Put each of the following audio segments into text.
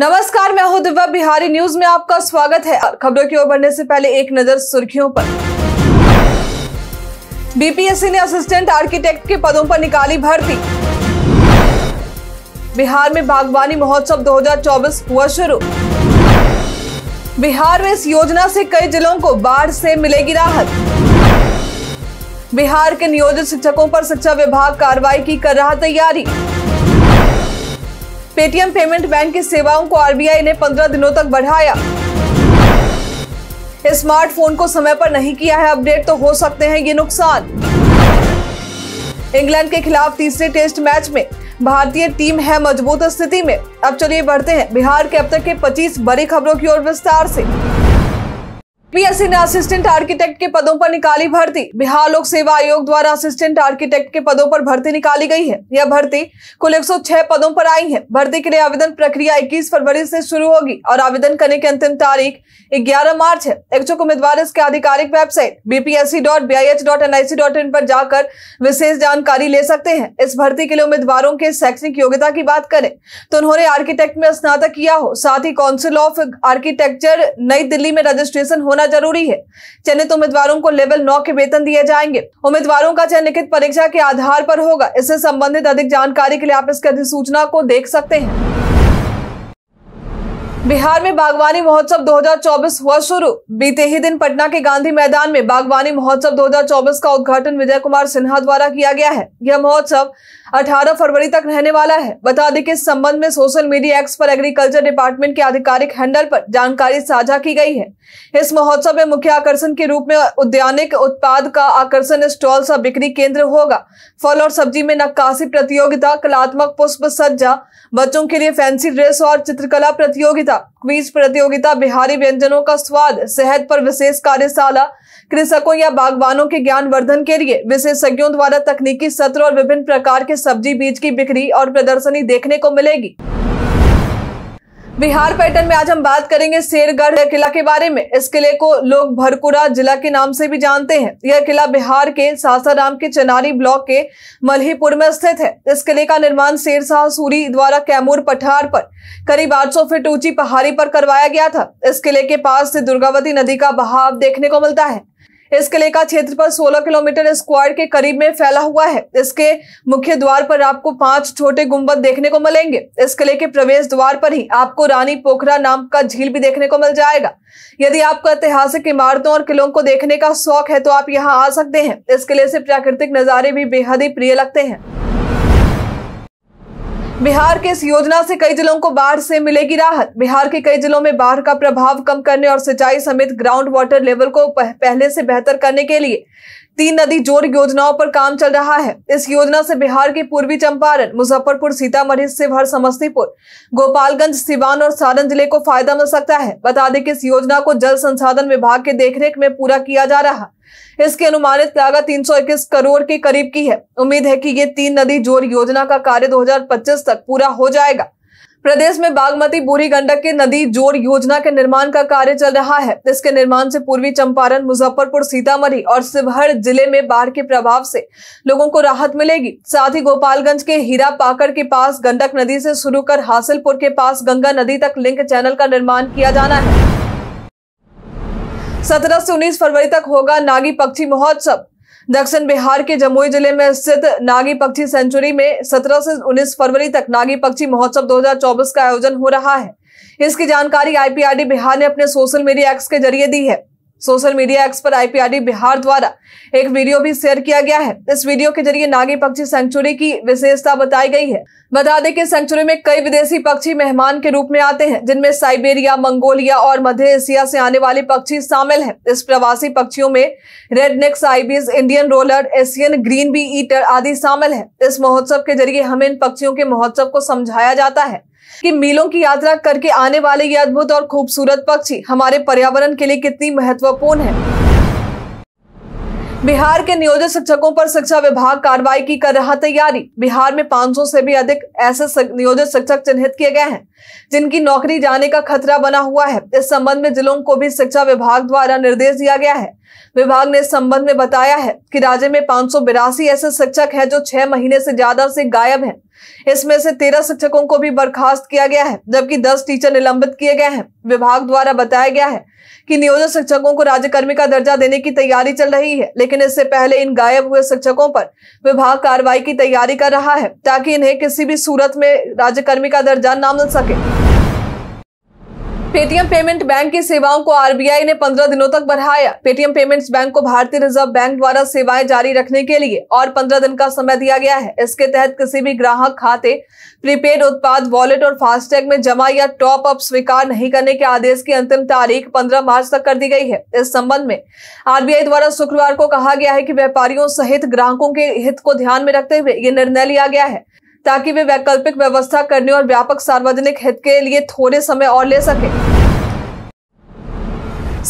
नमस्कार मैं हूं दिव्या बिहारी न्यूज में आपका स्वागत है खबरों की ओर बढ़ने से पहले एक नजर सुर्खियों पर बीपीएससी ने असिस्टेंट आर्किटेक्ट के पदों पर निकाली भर्ती बिहार में बागवानी महोत्सव 2024 हुआ शुरू बिहार में इस योजना से कई जिलों को बाढ़ से मिलेगी राहत बिहार के नियोजित शिक्षकों पर शिक्षा विभाग कार्रवाई की कर रहा तैयारी पेटीएम पेमेंट बैंक की सेवाओं को आरबीआई ने 15 दिनों तक बढ़ाया स्मार्टफोन को समय पर नहीं किया है अपडेट तो हो सकते हैं ये नुकसान इंग्लैंड के खिलाफ तीसरे टेस्ट मैच में भारतीय टीम है मजबूत स्थिति में अब चलिए बढ़ते हैं बिहार के अब तक के 25 बड़ी खबरों की ओर विस्तार से पीएससी ने असिस्टेंट आर्किटेक्ट के पदों पर निकाली भर्ती बिहार लोक सेवा आयोग द्वारा असिस्टेंट आर्किटेक्ट के पदों पर भर्ती निकाली गई है यह भर्ती कुल 106 पदों पर आई है भर्ती के लिए आवेदन प्रक्रिया 21 फरवरी से शुरू होगी और आवेदन करने की अंतिम तारीख 11 मार्च है इच्छुक उम्मीदवार इसके आधिकारिक वेबसाइट बीपीएससी डॉट बी पर जाकर विशेष जानकारी ले सकते हैं इस भर्ती के लिए उम्मीदवारों के शैक्षणिक योग्यता की बात करें तो उन्होंने आर्किटेक्ट में स्नातक किया हो साथ ही काउंसिल ऑफ आर्किटेक्चर नई दिल्ली में रजिस्ट्रेशन होने होना जरूरी है चयनित उम्मीदवारों को लेवल नौ के वेतन दिए जाएंगे उम्मीदवारों का चयन लिखित परीक्षा के आधार पर होगा इससे संबंधित अधिक जानकारी के लिए आप इसकी अधिसूचना को देख सकते हैं बिहार में बागवानी महोत्सव 2024 हुआ शुरू बीते ही दिन पटना के गांधी मैदान में बागवानी महोत्सव 2024 का उद्घाटन विजय कुमार सिन्हा द्वारा किया गया है यह महोत्सव 18 फरवरी तक रहने वाला है बता दें कि इस संबंध में सोशल मीडिया एक्स पर एग्रीकल्चर डिपार्टमेंट के आधिकारिक हैंडल पर जानकारी साझा की गई है इस महोत्सव में मुख्य आकर्षण के रूप में उद्यानिक उत्पाद का आकर्षण स्टॉल सा बिक्री केंद्र होगा फल और सब्जी में नक्काशी प्रतियोगिता कलात्मक पुष्प सज्जा बच्चों के लिए फैंसी ड्रेस और चित्रकला प्रतियोगिता क्वीज प्रतियोगिता बिहारी व्यंजनों का स्वाद सेहत पर विशेष कार्यशाला कृषकों या बागवानों के ज्ञान वर्धन के लिए विशेषज्ञों द्वारा तकनीकी सत्र और विभिन्न प्रकार के सब्जी बीज की बिक्री और प्रदर्शनी देखने को मिलेगी बिहार पैटर्न में आज हम बात करेंगे शेरगढ़ किला के बारे में इस किले को लोग भरकुरा जिला के नाम से भी जानते हैं यह किला बिहार के सासाराम के चनारी ब्लॉक के मल्हीपुर में स्थित है इस किले का निर्माण शेरशाह सूरी द्वारा कैमूर पठार पर करीब 800 फीट ऊंची पहाड़ी पर करवाया गया था इस किले के पास से दुर्गावती नदी का बहाव देखने को मिलता है इस किले का क्षेत्र पर 16 किलोमीटर स्क्वायर के करीब में फैला हुआ है इसके मुख्य द्वार पर आपको पांच छोटे गुंबद देखने को मिलेंगे इस किले के प्रवेश द्वार पर ही आपको रानी पोखरा नाम का झील भी देखने को मिल जाएगा यदि आपको ऐतिहासिक इमारतों और किलों को देखने का शौक है तो आप यहाँ आ सकते हैं इस किले से प्राकृतिक नजारे भी बेहद ही प्रिय लगते हैं बिहार के इस योजना से कई जिलों को बाढ़ से मिलेगी राहत बिहार के कई जिलों में बाढ़ का प्रभाव कम करने और सिंचाई समेत ग्राउंड वाटर लेवल को पहले से बेहतर करने के लिए तीन नदी जोर योजनाओं पर काम चल रहा है इस योजना से बिहार के पूर्वी चंपारण मुजफ्फरपुर सीतामढ़ी शिवहर समस्तीपुर गोपालगंज सिवान और सारण जिले को फायदा मिल सकता है बता दें कि इस योजना को जल संसाधन विभाग के देखरेख में पूरा किया जा रहा इसकी अनुमानित लागत तीन करोड़ के करीब की है उम्मीद है कि ये तीन नदी जोर योजना का कार्य 2025 तक पूरा हो जाएगा प्रदेश में बागमती बूढ़ी गंडक के नदी जोर योजना के निर्माण का कार्य चल रहा है इसके निर्माण से पूर्वी चंपारण मुजफ्फरपुर सीतामढ़ी और शिवहर जिले में बाढ़ के प्रभाव से लोगों को राहत मिलेगी साथ ही गोपालगंज के हीरा पाकर के पास गंडक नदी से शुरू कर हासिलपुर के पास गंगा नदी तक लिंक चैनल का निर्माण किया जाना है सत्रह से उन्नीस फरवरी तक होगा नागी पक्षी महोत्सव दक्षिण बिहार के जमुई जिले में स्थित नागी पक्षी सेंचुरी में 17 से 19 फरवरी तक नागी पक्षी महोत्सव 2024 का आयोजन हो रहा है इसकी जानकारी आईपीआरडी बिहार ने अपने सोशल मीडिया एक्स के जरिए दी है सोशल मीडिया एक्स पर आईपीआरडी बिहार द्वारा एक वीडियो भी शेयर किया गया है इस वीडियो के जरिए नागी पक्षी सेंचुरी की विशेषता बताई गई है बता दें कि सेंचुरी में कई विदेशी पक्षी मेहमान के रूप में आते हैं जिनमें साइबेरिया मंगोलिया और मध्य एशिया से आने वाले पक्षी शामिल हैं इस प्रवासी पक्षियों में रेड नेक साइबीज Indian roller Asian green bee eater आदि शामिल है इस महोत्सव के जरिए हमें इन पक्षियों के महोत्सव को समझाया जाता है कि मीलों की यात्रा करके आने वाले ये अद्भुत और खूबसूरत पक्षी हमारे पर्यावरण के लिए कितनी महत्वपूर्ण है बिहार के नियोजित शिक्षकों पर शिक्षा विभाग कार्रवाई की कर रहा तैयारी बिहार में 500 से भी अधिक ऐसे नियोजित शिक्षक चिन्हित किए गए हैं जिनकी नौकरी जाने का खतरा बना हुआ है इस संबंध में जिलों को भी शिक्षा विभाग द्वारा निर्देश दिया गया है विभाग ने इस संबंध में बताया है कि राज्य में पांच ऐसे शिक्षक हैं जो छह महीने से ज्यादा से गायब हैं इसमें से तेरह शिक्षकों को भी बर्खास्त किया गया है जबकि दस टीचर निलंबित किए गए हैं विभाग द्वारा बताया गया है कि नियोजित शिक्षकों को राज्यकर्मी का दर्जा देने की तैयारी चल रही है लेकिन इससे पहले इन गायब हुए शिक्षकों पर विभाग कार्रवाई की तैयारी कर रहा है ताकि इन्हें किसी भी सूरत में राज्यकर्मी का दर्जा ना मिल सके पेटीएम पेमेंट बैंक की सेवाओं को आरबीआई ने 15 दिनों तक बढ़ाया पेटीएम पेमेंट्स बैंक को भारतीय रिजर्व बैंक द्वारा सेवाएं जारी रखने के लिए और 15 दिन का समय दिया गया है इसके तहत किसी भी ग्राहक खाते प्रीपेड उत्पाद वॉलेट और फास्टैग में जमा या टॉप अप स्वीकार नहीं करने के आदेश की अंतिम तारीख पंद्रह मार्च तक कर दी गई है इस संबंध में आरबीआई द्वारा शुक्रवार को कहा गया है की व्यापारियों सहित ग्राहकों के हित को ध्यान में रखते हुए ये निर्णय लिया गया है ताकि वे वैकल्पिक व्यवस्था करने और व्यापक सार्वजनिक हित के लिए थोड़े समय और ले सकें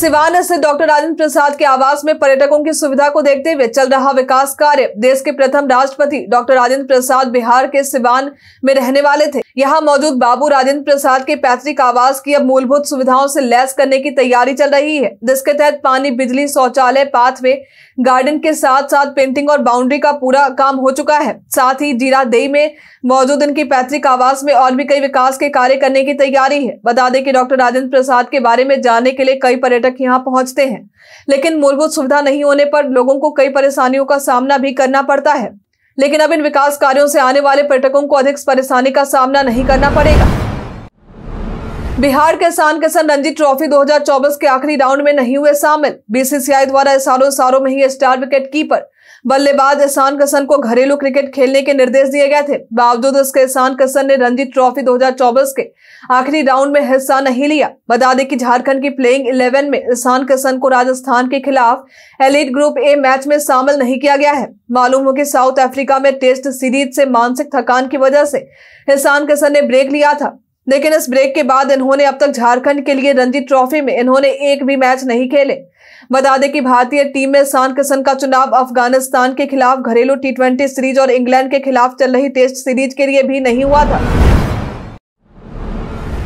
सिवान स्थित डॉक्टर राजेंद्र प्रसाद के आवास में पर्यटकों की सुविधा को देखते हुए चल रहा विकास कार्य देश के प्रथम राष्ट्रपति डॉक्टर राजेंद्र प्रसाद बिहार के सिवान में रहने वाले थे यहाँ मौजूद बाबू राजेंद्र प्रसाद के पैतृक आवास की अब मूलभूत सुविधाओं से लैस करने की तैयारी चल रही है जिसके तहत पानी बिजली शौचालय पाथवे गार्डन के साथ साथ पेंटिंग और बाउंड्री का पूरा काम हो चुका है साथ ही जीरा देई में मौजूद इनके पैतृक आवास में और भी कई विकास के कार्य करने की तैयारी है बता दें कि डॉक्टर राजेंद्र प्रसाद के बारे में जानने के लिए कई पर्यटक तक यहाँ पहुँचते हैं लेकिन मूलभूत सुविधा नहीं होने पर लोगों को कई परेशानियों का सामना भी करना पड़ता है लेकिन अब इन विकास कार्यों से आने वाले पर्यटकों को अधिक परेशानी का सामना नहीं करना पड़ेगा बिहार के किसान किसान रणजी ट्रॉफी 2024 के आखिरी राउंड में नहीं हुए शामिल बीसीसीआई द्वारा सालों सालों में ही स्टार विकेट कीपर बल्लेबाज ईशान कसन को घरेलू क्रिकेट खेलने के निर्देश दिए गए थे बावजूद इसके ईशान कसन ने रणजी ट्रॉफी 2024 के आखिरी राउंड में हिस्सा नहीं लिया बता दें कि झारखंड की प्लेइंग इलेवन में ईशान कसन को राजस्थान के खिलाफ एलिट ग्रुप ए मैच में शामिल नहीं किया गया है मालूम हो कि साउथ अफ्रीका में टेस्ट सीरीज से मानसिक थकान की वजह से ईशान कसन ने ब्रेक लिया था लेकिन इस ब्रेक के बाद इन्होंने अब तक झारखंड के लिए रणजी ट्रॉफी में इन्होंने एक भी मैच नहीं खेले बता दें कि भारतीय टीम में शान किशन का चुनाव अफगानिस्तान के खिलाफ घरेलू टी सीरीज और इंग्लैंड के खिलाफ चल रही टेस्ट सीरीज के लिए भी नहीं हुआ था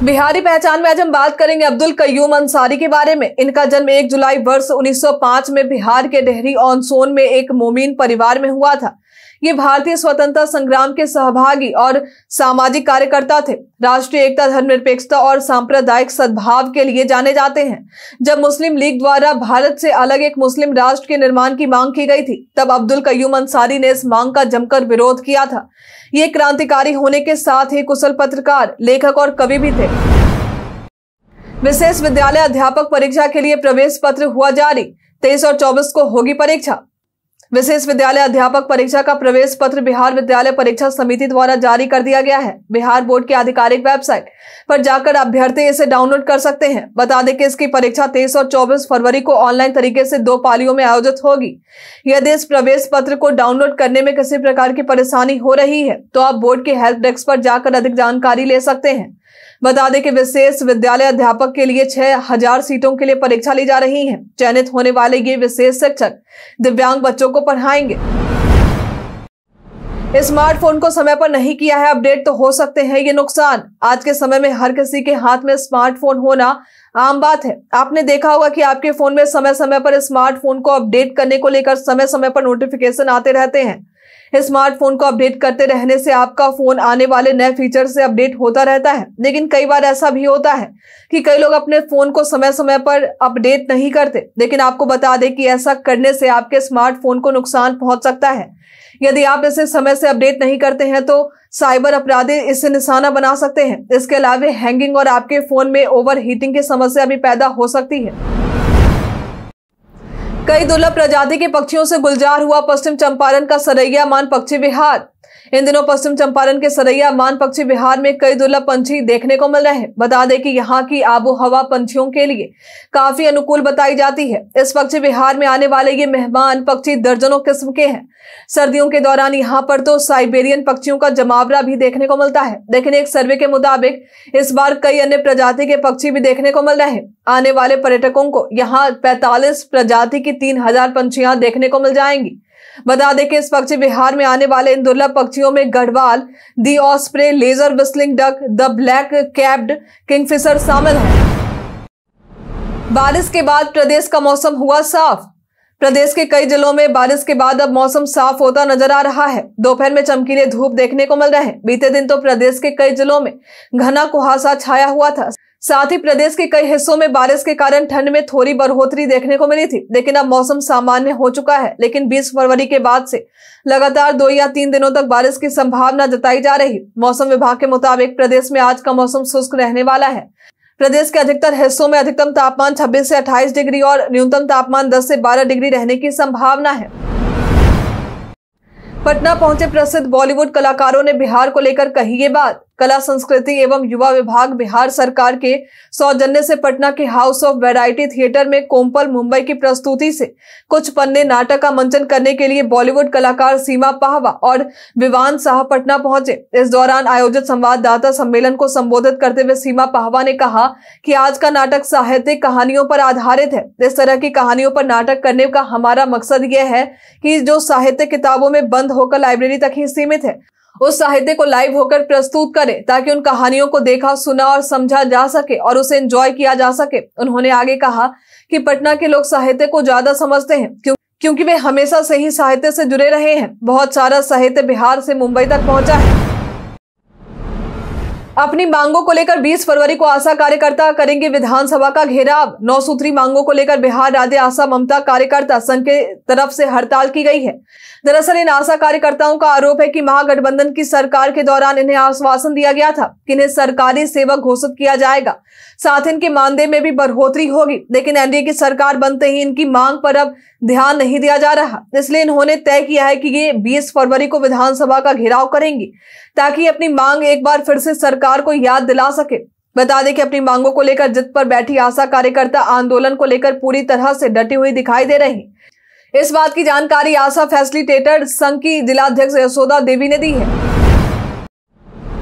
बिहारी पहचान में आज हम बात करेंगे अब्दुल कयूम अंसारी के बारे में इनका जन्म 1 जुलाई वर्ष 1905 में बिहार के डेहरी ऑन सोन में एक मोमिन परिवार में हुआ था ये भारतीय स्वतंत्रता संग्राम के सहभागी और सामाजिक कार्यकर्ता थे राष्ट्रीय एकता धर्मनिरपेक्षता और सांप्रदायिक सद्भाव के लिए जाने जाते हैं जब मुस्लिम लीग द्वारा भारत से अलग एक मुस्लिम राष्ट्र के निर्माण की मांग की गई थी तब अब्दुल कयूम अंसारी ने इस मांग का जमकर विरोध किया था ये क्रांतिकारी होने के साथ ही कुशल पत्रकार लेखक और कवि भी थे विशेष विद्यालय अध्यापक परीक्षा के लिए प्रवेश पत्र हुआ जारी तेईस और चौबीस को होगी परीक्षा विशेष विद्यालय अध्यापक परीक्षा का प्रवेश पत्र बिहार विद्यालय परीक्षा समिति द्वारा जारी कर दिया गया है बिहार बोर्ड की आधिकारिक वेबसाइट पर जाकर अभ्यर्थी इसे डाउनलोड कर सकते हैं बता दें कि इसकी परीक्षा 23 और 24 फरवरी को ऑनलाइन तरीके से दो पालियों में आयोजित होगी यदि इस प्रवेश पत्र को डाउनलोड करने में किसी प्रकार की परेशानी हो रही है तो आप बोर्ड के हेल्प डेस्क पर जाकर अधिक जानकारी ले सकते हैं बता दें कि विशेष विद्यालय अध्यापक के लिए छह हजार सीटों के लिए परीक्षा ली जा रही है चयनित होने वाले ये विशेष शिक्षक दिव्यांग बच्चों को पढ़ाएंगे स्मार्टफोन को समय पर नहीं किया है अपडेट तो हो सकते हैं ये नुकसान आज के समय में हर किसी के हाथ में स्मार्टफोन होना आम बात है आपने देखा होगा कि आपके फोन में समय समय पर स्मार्टफोन को अपडेट करने को लेकर समय समय पर नोटिफिकेशन आते रहते हैं स्मार्टफोन को अपडेट करते रहने से आपका फोन आने वाले नए फीचर से अपडेट होता रहता है लेकिन कई बार ऐसा भी होता है कि कई लोग अपने फोन को समय समय पर अपडेट नहीं करते लेकिन आपको बता दें कि ऐसा करने से आपके स्मार्टफोन को नुकसान पहुंच सकता है यदि आप इसे समय से अपडेट नहीं करते हैं तो साइबर अपराधी इससे निशाना बना सकते हैं इसके अलावा हैंगिंग और आपके फोन में ओवर हीटिंग की समस्या भी पैदा हो सकती है कई दुर्लभ प्रजाति के पक्षियों से गुलजार हुआ पश्चिम चंपारण का सरैया मान पक्षी विहार इन दिनों पश्चिम चंपारण के सरैया मान पक्षी विहार में कई दुर्लभ पंछी देखने को मिल रहे हैं बता दें कि यहाँ की आबोहवा पंछियों के लिए काफी अनुकूल बताई जाती है इस पक्षी विहार में आने वाले ये मेहमान पक्षी दर्जनों किस्म के हैं सर्दियों के दौरान यहाँ पर तो साइबेरियन पक्षियों का जमावड़ा भी देखने को मिलता है लेकिन एक सर्वे के मुताबिक इस बार कई अन्य प्रजाति के पक्षी भी देखने को मिल रहे हैं आने वाले पर्यटकों को यहाँ पैतालीस प्रजाति की तीन हजार देखने को मिल जाएंगी बता दें कि इस पक्षी बिहार में आने वाले इन दुर्लभ पक्षियों में Garhwal the osprey lesser whistling duck the black capped kingfisher शामिल है बारिश के बाद प्रदेश का मौसम हुआ साफ प्रदेश के कई जिलों में बारिश के बाद अब मौसम साफ होता नजर आ रहा है दोपहर में चमकीले धूप देखने को मिल रहे हैं बीते दिन तो प्रदेश के कई जिलों में घना कुहासा छाया हुआ था साथ ही प्रदेश के कई हिस्सों में बारिश के कारण ठंड में थोड़ी बढ़ोतरी देखने को मिली थी लेकिन अब मौसम सामान्य हो चुका है लेकिन 20 फरवरी के बाद से लगातार दो या तीन दिनों तक बारिश की संभावना जताई जा रही मौसम विभाग के मुताबिक प्रदेश में आज का मौसम शुष्क रहने वाला है प्रदेश के अधिकतर हिस्सों में अधिकतम तापमान छब्बीस से अट्ठाईस डिग्री और न्यूनतम तापमान दस से बारह डिग्री रहने की संभावना है पटना पहुंचे प्रसिद्ध बॉलीवुड कलाकारों ने बिहार को लेकर कही ये बात कला संस्कृति एवं युवा विभाग बिहार सरकार के सौजन्य से पटना के हाउस ऑफ वैरायटी थिएटर में कोम्पल मुंबई की प्रस्तुति से कुछ पन्ने नाटक का मंचन करने के लिए बॉलीवुड कलाकार सीमा पाहवा और विवान शाह पटना पहुंचे इस दौरान आयोजित संवाददाता सम्मेलन को संबोधित करते हुए सीमा पाहवा ने कहा कि आज का नाटक साहित्यिक कहानियों पर आधारित है इस तरह की कहानियों पर नाटक करने का हमारा मकसद यह है कि जो साहित्य किताबों में बंद होकर लाइब्रेरी तक ही सीमित है उस साहित्य को लाइव होकर प्रस्तुत करें ताकि उन कहानियों को देखा सुना और समझा जा सके और उसे एंजॉय किया जा सके उन्होंने आगे कहा कि पटना के लोग साहित्य को ज्यादा समझते हैं क्यों क्योंकि वे हमेशा से ही साहित्य से जुड़े रहे हैं बहुत सारा साहित्य बिहार से मुंबई तक पहुंचा है अपनी मांगों को लेकर 20 फरवरी को आशा कार्यकर्ता करेंगे विधानसभा का घेराव नौ सूत्री मांगों को लेकर बिहार राज्य आशा ममता कार्यकर्ता संघ के तरफ से हड़ताल की गई है दरअसल इन आशा कार्यकर्ताओं का आरोप है कि महागठबंधन की सरकार के दौरान इन्हें आश्वासन दिया गया था कि इन्हें सरकारी सेवक घोषित किया जाएगा साथ इनके मानदेय में भी बढ़ोतरी होगी लेकिन एनडीए की सरकार बनते ही इनकी मांग पर अब ध्यान नहीं दिया जा रहा इसलिए इन्होंने तय किया है कि ये 20 फरवरी को विधानसभा का घेराव करेंगे ताकि अपनी मांग एक बार फिर से सरकार को याद दिला सके बता दें कि अपनी मांगों को लेकर जित पर बैठी आशा कार्यकर्ता आंदोलन को लेकर पूरी तरह से डटी हुई दिखाई दे रही इस बात की जानकारी आशा फैसिलिटेटर संघ की जिलाध्यक्ष यशोदा देवी ने दी है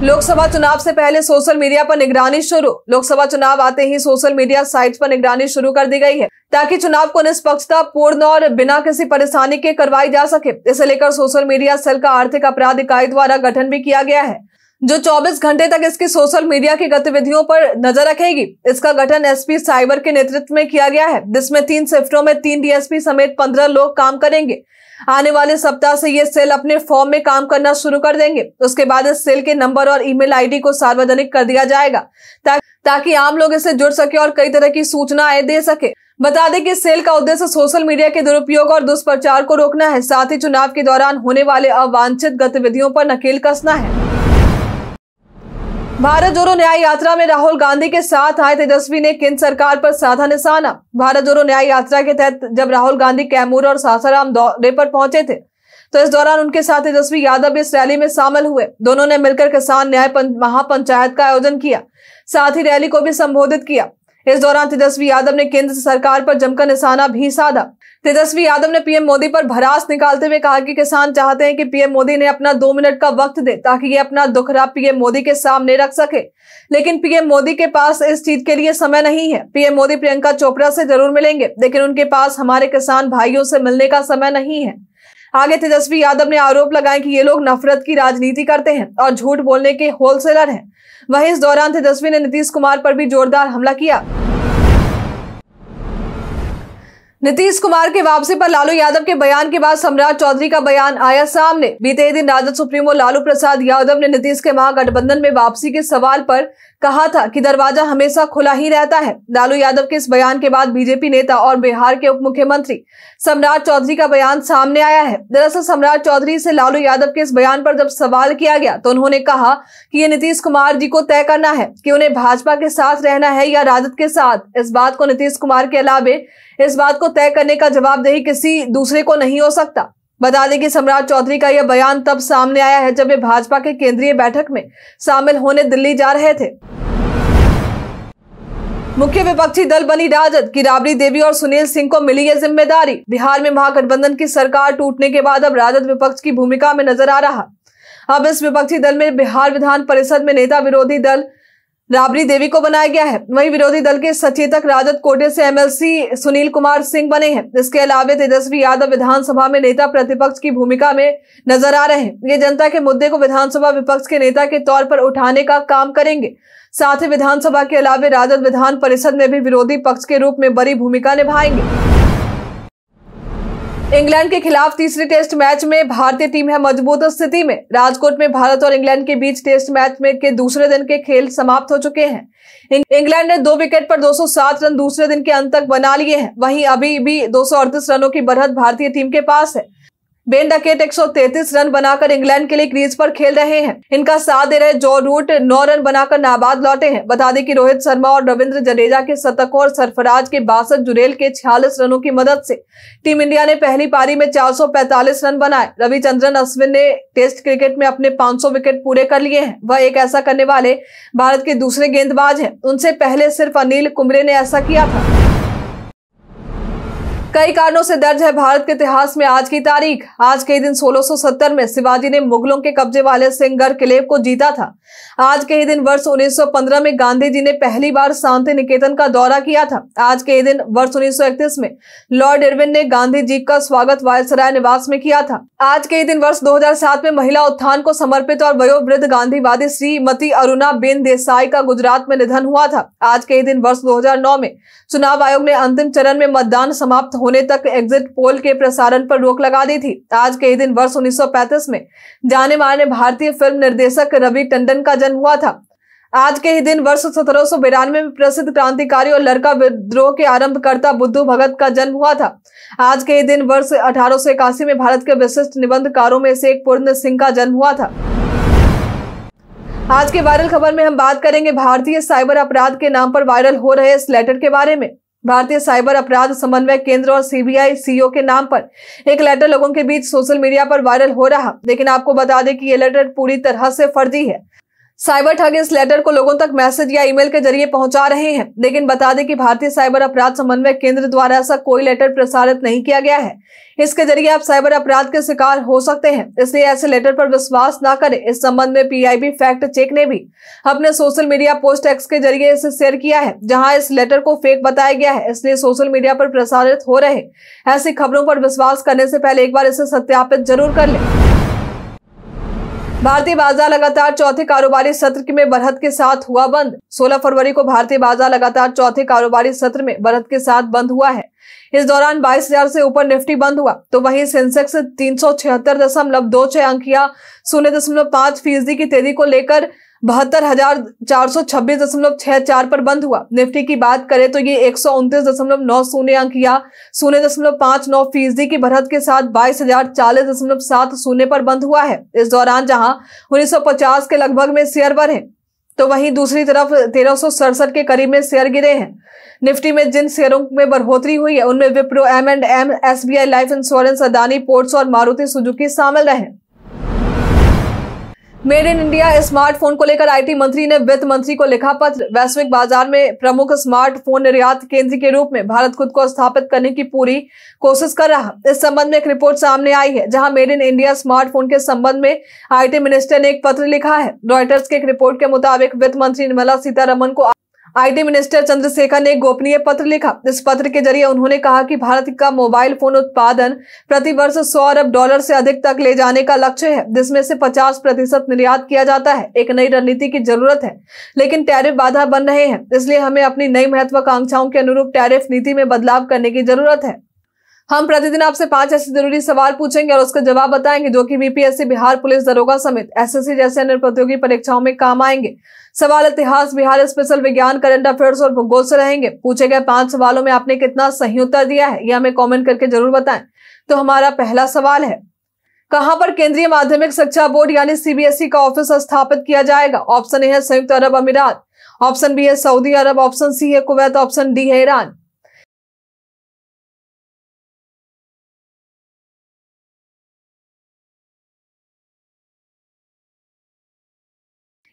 लोकसभा चुनाव से पहले सोशल मीडिया पर निगरानी शुरू लोकसभा चुनाव आते ही सोशल मीडिया साइट्स पर निगरानी शुरू कर दी गई है ताकि चुनाव को निष्पक्षता पूर्ण और बिना किसी परेशानी के करवाई जा सके इसे लेकर सोशल मीडिया सेल का आर्थिक अपराध इकाई द्वारा गठन भी किया गया है जो 24 घंटे तक इसकी सोशल मीडिया की गतिविधियों पर नजर रखेगी इसका गठन एसपी साइबर के नेतृत्व में किया गया है जिसमें तीन शिफ्टों में तीन डीएसपी समेत पंद्रह लोग काम करेंगे आने वाले सप्ताह से ये सेल अपने फॉर्म में काम करना शुरू कर देंगे उसके बाद इस सेल के नंबर और ईमेल आईडी को सार्वजनिक कर दिया जाएगा ताकि आम लोग इससे जुड़ सके और कई तरह की सूचनाएं दे सके बता दें कि सेल का उद्देश्य सोशल मीडिया के दुरुपयोग और दुष्प्रचार को रोकना है साथ ही चुनाव के दौरान होने वाले अवांछित गतिविधियों पर नकेल कसना है भारत जोड़ो न्याय यात्रा में राहुल गांधी के साथ आए तेजस्वी ने केंद्र सरकार पर साधा निशाना भारत जोड़ो न्याय यात्रा के तहत जब राहुल गांधी कैमूर और सासाराम दौरे पर पहुंचे थे तो इस दौरान उनके साथ तेजस्वी यादव इस रैली में शामिल हुए दोनों ने मिलकर किसान न्याय महापंचायत का आयोजन किया साथ ही रैली को भी संबोधित किया इस दौरान तेजस्वी यादव ने केंद्र सरकार पर जमकर निशाना भी साधा तेजस्वी यादव ने पीएम मोदी पर भरास निकालते हुए कहा कि किसान चाहते हैं कि पीएम मोदी ने अपना दो मिनट का वक्त दे ताकि ये अपना दुखरा पीएम मोदी के सामने रख सके लेकिन पीएम मोदी के पास इस चीज के लिए समय नहीं है पीएम मोदी प्रियंका चोपड़ा से जरूर मिलेंगे लेकिन उनके पास हमारे किसान भाइयों से मिलने का समय नहीं है आगे तेजस्वी यादव ने आरोप लगाया कि ये लोग नफरत की राजनीति करते हैं और झूठ बोलने के होलसेलर हैं वहीं इस दौरान तेजस्वी ने नीतीश कुमार पर भी जोरदार हमला किया नीतीश कुमार के वापसी पर लालू यादव के बयान के बाद सम्राट चौधरी का बयान आया सामने बीते दिन राजद सुप्रीमो लालू प्रसाद यादव ने नीतीश के महागठबंधन में वापसी के सवाल पर कहा था कि दरवाजा हमेशा खुला ही रहता है लालू यादव के इस बयान के बाद बीजेपी नेता और बिहार के उप मुख्यमंत्री सम्राट चौधरी का बयान सामने आया है दरअसल सम्राट चौधरी से लालू यादव के इस बयान पर जब सवाल किया गया तो उन्होंने कहा कि ये नीतीश कुमार जी को तय करना है कि उन्हें भाजपा के साथ रहना है या राजद के साथ इस बात को नीतीश कुमार के अलावे इस बात को तय करने का जवाबदेही किसी दूसरे को नहीं हो सकता बता दें कि सम्राट चौधरी का यह बयान तब सामने आया है जब वे भाजपा के केंद्रीय बैठक में शामिल होने दिल्ली जा रहे थे मुख्य विपक्षी दल बनी राजद की राबड़ी देवी और सुनील सिंह को मिली है जिम्मेदारी बिहार में महागठबंधन की सरकार टूटने के बाद अब राजद विपक्ष की भूमिका में नजर आ रहा अब इस विपक्षी दल में बिहार विधान परिषद में नेता विरोधी दल राबड़ी देवी को बनाया गया है वहीं विरोधी दल के सचेतक राजद कोटे से एमएलसी सुनील कुमार सिंह बने हैं इसके अलावा तेजस्वी यादव विधानसभा में नेता प्रतिपक्ष की भूमिका में नजर आ रहे हैं ये जनता के मुद्दे को विधानसभा विपक्ष के नेता के तौर पर उठाने का काम करेंगे साथ ही विधानसभा के अलावा राजद विधान परिषद में भी विरोधी पक्ष के रूप में बड़ी भूमिका निभाएंगे इंग्लैंड के खिलाफ तीसरे टेस्ट मैच में भारतीय टीम है मजबूत स्थिति में राजकोट में भारत और इंग्लैंड के बीच टेस्ट मैच में के दूसरे दिन के खेल समाप्त हो चुके हैं इंग्लैंड ने दो विकेट पर 207 रन दूसरे दिन के अंत तक बना लिए हैं वहीं अभी भी दो रनों की बढ़त भारतीय टीम के पास है बेन डकेट एक रन बनाकर इंग्लैंड के लिए क्रीज पर खेल रहे हैं इनका साथ दे रहे जॉ रूट नौ रन बनाकर नाबाद लौटे हैं बता दें कि रोहित शर्मा और रविंद्र जडेजा के शतकों और सरफराज के बासठ जुरेल के छियालीस रनों की मदद से टीम इंडिया ने पहली पारी में 445 रन बनाए रविचंद्रन अश्विन ने टेस्ट क्रिकेट में अपने पांच विकेट पूरे कर लिए हैं वह एक ऐसा करने वाले भारत के दूसरे गेंदबाज है उनसे पहले सिर्फ अनिल कुमरे ने ऐसा किया था कई कारणों से दर्ज है भारत के इतिहास में आज की तारीख आज के ही दिन 1670 में शिवाजी ने मुगलों के कब्जे वाले सिंहगढ़ किले को जीता था आज के ही दिन वर्ष 1915 में गांधी जी ने पहली बार शांति निकेतन का दौरा किया था आज के ही दिन वर्ष 1931 में लॉर्ड इरविन ने गांधी जी का स्वागत वायसराय निवास में किया था आज के ही दिन वर्ष दो में महिला उत्थान को समर्पित और वयोवृद्ध गांधीवादी श्रीमती अरुणा बेन देसाई का गुजरात में निधन हुआ था आज के ही दिन वर्ष दो में चुनाव आयोग ने अंतिम चरण में मतदान समाप्त होने तक एग्जिट पोल के प्रसारण पर रोक लगा दी थी आज के ही दिन वर्ष 1935 में जाने माने भारतीय फिल्म निर्देशक रवि टंडन का जन्म हुआ था आज के ही दिन वर्ष सत्रह में प्रसिद्ध क्रांतिकारी और लड़का विद्रोह के आरंभकर्ता बुद्धू भगत का जन्म हुआ था आज के ही दिन वर्ष अठारह में भारत के विशिष्ट निबंधकारों में से एक पूर्ण सिंह का जन्म हुआ था आज के वायरल खबर में हम बात करेंगे भारतीय साइबर अपराध के नाम पर वायरल हो रहे इस लेटर के बारे में भारतीय साइबर अपराध समन्वय केंद्र और सीबीआई सीओ के नाम पर एक लेटर लोगों के बीच सोशल मीडिया पर वायरल हो रहा लेकिन आपको बता दें कि ये लेटर पूरी तरह से फर्जी है साइबर ठग इस लेटर को लोगों तक मैसेज या ईमेल के जरिए पहुंचा रहे हैं लेकिन बता दें कि भारतीय साइबर अपराध समन्वय केंद्र द्वारा ऐसा कोई लेटर प्रसारित नहीं किया गया है इसके जरिए आप साइबर अपराध के शिकार हो सकते हैं इसलिए ऐसे लेटर पर विश्वास न करें इस संबंध में पीआईबी फैक्ट चेक ने भी अपने सोशल मीडिया पोस्ट एक्स के जरिए इसे शेयर किया है जहां इस लेटर को फेक बताया गया है इसलिए सोशल मीडिया पर प्रसारित हो रहे ऐसी खबरों पर विश्वास करने से पहले एक बार इसे सत्यापित जरूर कर लें भारतीय बाजार लगातार चौथे कारोबारी सत्र में बढ़त के साथ हुआ बंद 16 फरवरी को भारतीय बाजार लगातार चौथे कारोबारी सत्र में बढ़त के साथ बंद हुआ है इस दौरान 22,000 से ऊपर निफ्टी बंद हुआ तो वहीं सेंसेक्स तीन सौ छिहत्तर दशमलव दो छह अंकिया शून्य दशमलव पांच फीसदी की तेजी को लेकर बहत्तर हजार चार सौ छब्बीस दशमलव छह चार पर बंद हुआ निफ्टी की बात करें तो ये एक सौ उनतीस दशमलव नौ शून्य अंक या शून्य दशमलव पांच नौ फीसदी की बढ़त के साथ बाईस हजार चालीस दशमलव सात शून्य पर बंद हुआ है इस दौरान जहां उन्नीस सौ पचास के लगभग में शेयर बढ़े तो वहीं दूसरी तरफ तेरह सौ सड़सठ के करीब में शेयर गिरे हैं निफ्टी में जिन शेयरों में बढ़ोतरी हुई है उनमें Wipro M and M S life insurance Adani ports और मारुति सुजुकी शामिल रहे मेड इन इंडिया स्मार्टफोन को लेकर आईटी मंत्री ने वित्त मंत्री को लिखा पत्र वैश्विक बाजार में प्रमुख स्मार्टफोन निर्यात केंद्र के रूप में भारत खुद को स्थापित करने की पूरी कोशिश कर रहा इस संबंध में एक रिपोर्ट सामने आई है जहां मेड इन इंडिया स्मार्टफोन के संबंध में आईटी मिनिस्टर ने एक पत्र लिखा है रॉयटर्स के एक रिपोर्ट के मुताबिक वित्त मंत्री निर्मला सीतारमन को आईटी मिनिस्टर चंद्रशेखर ने गोपनीय पत्र लिखा इस पत्र के जरिए उन्होंने कहा कि भारत का मोबाइल फोन उत्पादन प्रति वर्ष सौ अरब डॉलर से अधिक तक ले जाने का लक्ष्य है जिसमें से 50 प्रतिशत निर्यात किया जाता है एक नई रणनीति की जरूरत है लेकिन टैरिफ बाधा बन रहे हैं इसलिए हमें अपनी नई महत्वाकांक्षाओं के अनुरूप टैरिफ नीति में बदलाव करने की जरूरत है हम प्रतिदिन आपसे पांच ऐसे जरूरी सवाल पूछेंगे और उसका जवाब बताएंगे जो कि बीपीएससी बिहार पुलिस दरोगा समेत एसएससी जैसे अन्य प्रतियोगी परीक्षाओं में काम आएंगे सवाल इतिहास बिहार स्पेशल विज्ञान करंट अफेयर्स और भूगोल से रहेंगे पूछे गए पांच सवालों में आपने कितना सही उत्तर दिया है यह हमें कॉमेंट करके जरूर बताएं तो हमारा पहला सवाल है कहां पर केंद्रीय माध्यमिक शिक्षा बोर्ड यानी सीबीएसई e का ऑफिस स्थापित किया जाएगा ऑप्शन ए है संयुक्त अरब अमीरात ऑप्शन बी है सऊदी अरब ऑप्शन सी है कुवैत ऑप्शन डी है ईरान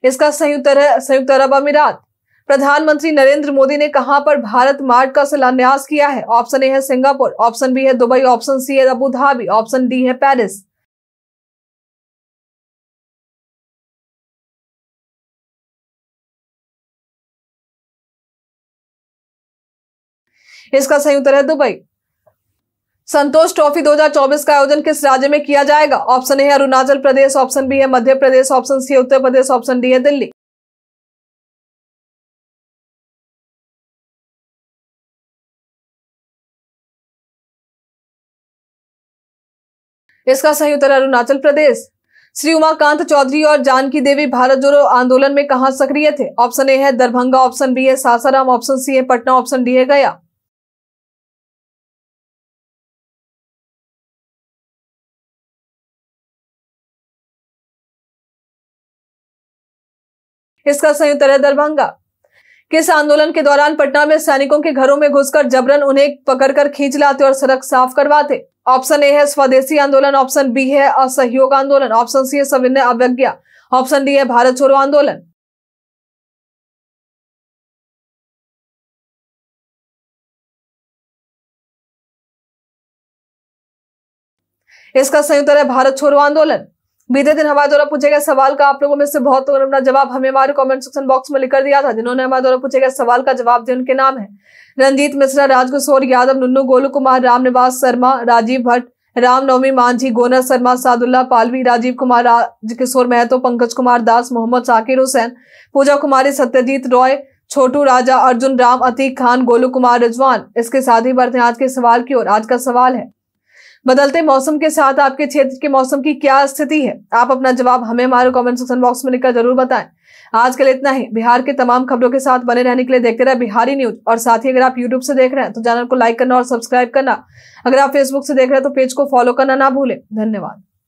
इसका संयुक्त संयुक्त अरब अमीरात प्रधानमंत्री नरेंद्र मोदी ने कहां पर भारत मार्ग का शिलान्यास किया है ऑप्शन ए है सिंगापुर ऑप्शन बी है दुबई ऑप्शन सी है अबू धाबी ऑप्शन डी है पेरिस इसका संयुक्त है दुबई संतोष ट्रॉफी 2024 का आयोजन किस राज्य में किया जाएगा ऑप्शन है अरुणाचल प्रदेश ऑप्शन बी है Madhya Pradesh option C Uttar Pradesh option D है दिल्ली इसका सही उत्तर अरुणाचल प्रदेश श्री उमाकांत चौधरी और जानकी देवी भारत जोड़ो आंदोलन में कहा सक्रिय थे ऑप्शन ए है दरभंगा ऑप्शन बी है सासाराम ऑप्शन सी है पटना ऑप्शन डी है गया इसका संयुक्त है दरभंगा किस आंदोलन के दौरान पटना में सैनिकों के घरों में घुसकर जबरन उन्हें पकड़कर खींच लाते और सड़क साफ करवाते ऑप्शन ए है स्वदेशी आंदोलन ऑप्शन बी है असहयोग आंदोलन ऑप्शन सी है सविनय अवज्ञा ऑप्शन डी है भारत छोड़ो आंदोलन इसका संयुक्त है भारत छोड़ो आंदोलन बीते दिन हमारे द्वारा पूछे गए सवाल का आप लोगों में से बहुत लोगों ने अपना जवाब हमें हमारे कमेंट सेक्शन बॉक्स में लिखकर दिया था जिन्होंने हमारे द्वारा पूछे गए सवाल का जवाब दिया उनके नाम है रंजीत मिश्रा राजकिशोर यादव नुन्नू गोलू कुमार रामनिवास शर्मा राजीव भट्ट रामनवमी मांझी गोना शर्मा सादुल्ला पालवी राजीव कुमार राजकिशोर महतो पंकज कुमार दास मोहम्मद शाकिर हुसैन पूजा कुमारी सत्यजीत रॉय छोटू राजा अर्जुन राम अतीक खान गोलू कुमार रिजवान इसके साथ ही बढ़ते हैं आज के सवाल की ओर आज का सवाल है बदलते मौसम के साथ आपके क्षेत्र के मौसम की क्या स्थिति है आप अपना जवाब हमें हमारे कमेंट सेक्शन बॉक्स में लिखकर जरूर बताएं आज के लिए इतना ही बिहार के तमाम खबरों के साथ बने रहने के लिए देखते रहे बिहारी न्यूज और साथ ही अगर आप यूट्यूब से देख रहे हैं तो चैनल को लाइक करना और सब्सक्राइब करना अगर आप फेसबुक से देख रहे हैं तो पेज को फॉलो करना ना भूलें धन्यवाद